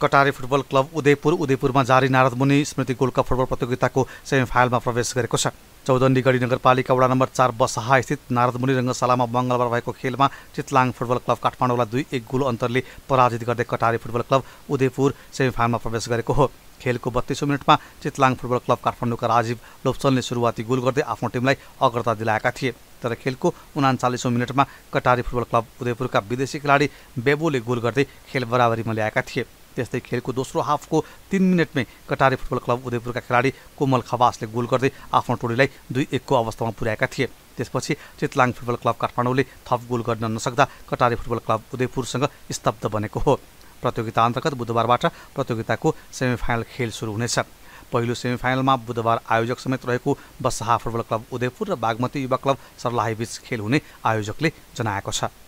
कटारी football club Udaipur उदयपुरमा जारी नारद मुनि स्मृति गोल्ड कप फुटबल प्रतियोगिताको सेमिफाइनलमा प्रवेश गरेको छ चौधन्डी गढी नगरपालिका वडा नम्बर चार बसहा स्थित नारदमुनि रङ्गशालामा मङ्गलबार भएको खेलमा चितलाङ फुटबल क्लब काठमाडौँलाई दुई एक गोल अन्तरले पराजित गर्दै कटारी फुटबल क्लब उदयपुर सेमिफाइनलमा प्रवेश गरेको हो खेलको बत्तिसौँ मिनटमा चितलाङ फुटबल क्लब काठमाडौँका राजीव लोप्सलले सुरुवाती गोल गर्दै आफ्नो टिमलाई अग्रता दिलाएका थिए तर खेलको उनाचालिसौँ मिनटमा कटारी फुटबल क्लब उदयपुरका विदेशी खेलाडी बेबोले गोल गर्दै खेल बराबरीमा ल्याएका थिए त्यस्तै खेलको दोस्रो हाफको तिन मिनटमै कटारी फुटबल क्लब उदयपुरका खेलाडी कोमल खवासले गोल गर्दै आफ्नो टोलीलाई दुई एकको अवस्थामा पुर्याएका थिए त्यसपछि चितलाङ फुटबल क्लब काठमाडौँले थप गोल गर्न नसक्दा कटारी फुटबल क्लब उदयपुरसँग स्तब्ध बनेको हो प्रतियोगिता अन्तर्गत बुधबारबाट प्रतियोगिताको सेमिफाइनल खेल सुरु हुनेछ पहिलो सेमिफाइनलमा बुधबार आयोजक समेत रहेको बसहा फुटबल क्लब उदयपुर र बागमती युवा क्लब सर्लाहीबीच खेल हुने आयोजकले जनाएको छ